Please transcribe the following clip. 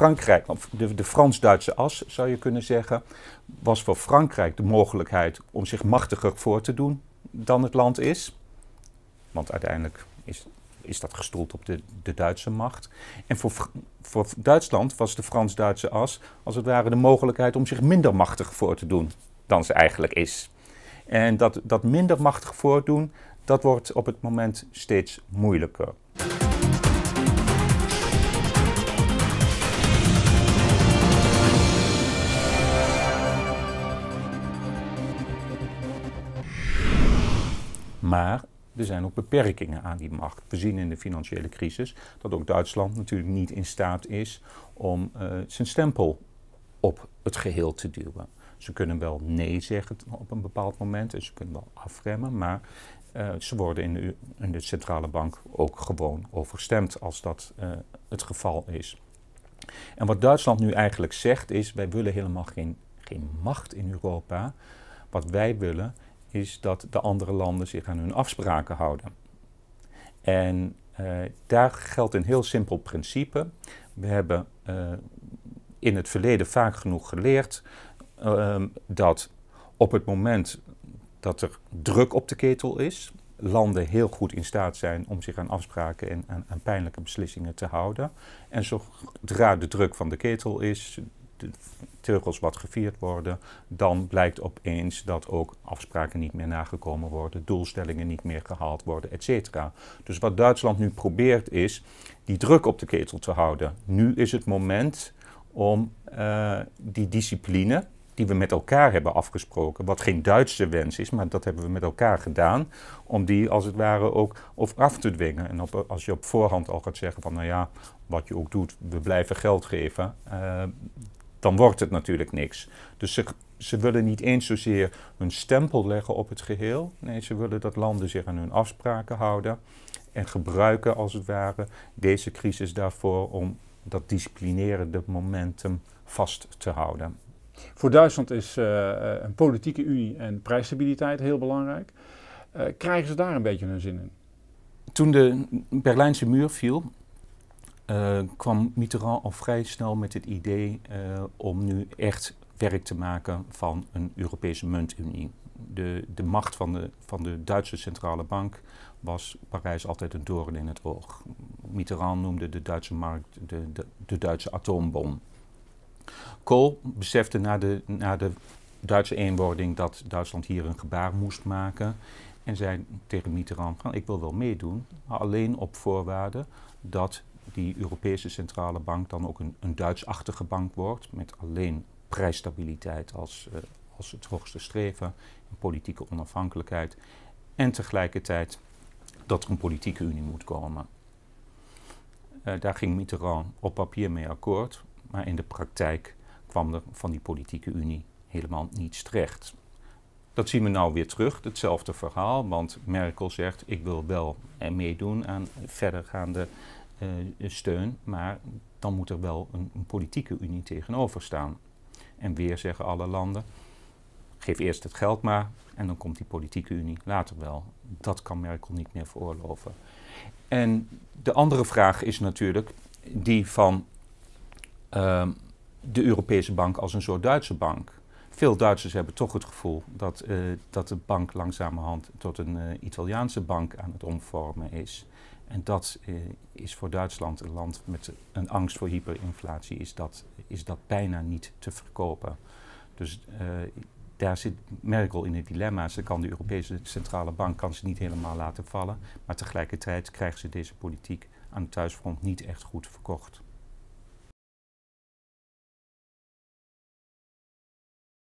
Frankrijk, de, de Frans-Duitse as zou je kunnen zeggen, was voor Frankrijk de mogelijkheid om zich machtiger voor te doen dan het land is. Want uiteindelijk is, is dat gestoeld op de, de Duitse macht. En voor, voor Duitsland was de Frans-Duitse as als het ware de mogelijkheid om zich minder machtig voor te doen dan ze eigenlijk is. En dat, dat minder machtig voordoen, dat wordt op het moment steeds moeilijker. Maar er zijn ook beperkingen aan die macht. We zien in de financiële crisis dat ook Duitsland natuurlijk niet in staat is om eh, zijn stempel op het geheel te duwen. Ze kunnen wel nee zeggen op een bepaald moment en ze kunnen wel afremmen, maar eh, ze worden in de, centrale bank ook gewoon overstemd als dat eh, het geval is. En wat Duitsland nu eigenlijk zegt is: wij willen helemaal geen, geen macht in Europa. Wat wij willen is dat de andere landen zich aan hun afspraken houden. En eh, daar geldt een heel simpel principe. We hebben eh, in het verleden vaak genoeg geleerd ehm, dat op het moment dat er druk op de ketel is, landen heel goed in staat zijn om zich aan afspraken en aan, aan pijnlijke beslissingen te houden. En zodra de druk van de ketel is, de wat gevierd worden, dan blijkt opeens dat ook afspraken niet meer nagekomen worden, doelstellingen niet meer gehaald worden, etc. Dus wat Duitsland nu probeert is die druk op de ketel te houden. Nu is het moment om eh, die discipline die we met elkaar hebben afgesproken, wat geen Duitse wens is, maar dat hebben we met elkaar gedaan, om die als het ware ook of af te dwingen. En als je op voorhand al gaat zeggen van, nou ja, wat je ook doet, we blijven geld geven, eh, dan wordt het natuurlijk niks. Dus ze, ze willen niet eens zozeer hun stempel leggen op het geheel. Nee, ze willen dat landen zich aan hun afspraken houden. En gebruiken als het ware deze crisis daarvoor om dat disciplinerende momentum vast te houden. Voor Duitsland is eh, eh, een politieke unie en prijsstabiliteit heel belangrijk. Eh, krijgen ze daar een beetje hun zin in? Toen de Berlijnse muur viel, eh, kwam Mitterrand al vrij snel met het idee eh, om nu echt werk te maken van een Europese muntunie. De, de macht van de, van de Duitse centrale bank was Parijs altijd een doorn in het oog. Mitterrand noemde de Duitse markt de, de, de Duitse atoombom. Kool besefte na de, na de Duitse eenwording dat Duitsland hier een gebaar moest maken. En zei tegen Mitterrand: Ik wil wel meedoen, maar alleen op voorwaarde dat die Europese Centrale Bank dan ook een, een Duitsachtige bank wordt, met alleen prijsstabiliteit als, eh, als het hoogste streven, en politieke onafhankelijkheid. En tegelijkertijd dat er een politieke unie moet komen. Eh, daar ging Mitterrand op papier mee akkoord, maar in de praktijk kwam er van die politieke unie helemaal niets terecht. Dat zien we nou weer terug, hetzelfde verhaal, want Merkel zegt: Ik wil wel eh, meedoen aan verdergaande eh, eh, steun, maar dan moet er wel een, politieke unie tegenover staan. En weer zeggen alle landen, geef eerst het geld maar en dan komt die politieke unie later wel. Dat kan Merkel niet meer veroorloven. En de andere vraag is natuurlijk die van ehm, de Europese bank als een soort Duitse bank veel Duitsers hebben toch het gevoel dat, eh, dat de bank langzamerhand tot een eh, Italiaanse bank aan het omvormen is. En dat eh, is voor Duitsland, een land met een angst voor hyperinflatie, is dat, is dat bijna niet te verkopen. Dus daar zit Merkel in het dilemma. Ze kan de Europese Centrale Bank kan ze niet helemaal laten vallen. Maar tegelijkertijd krijgt ze deze politiek aan het thuisfront niet echt goed verkocht.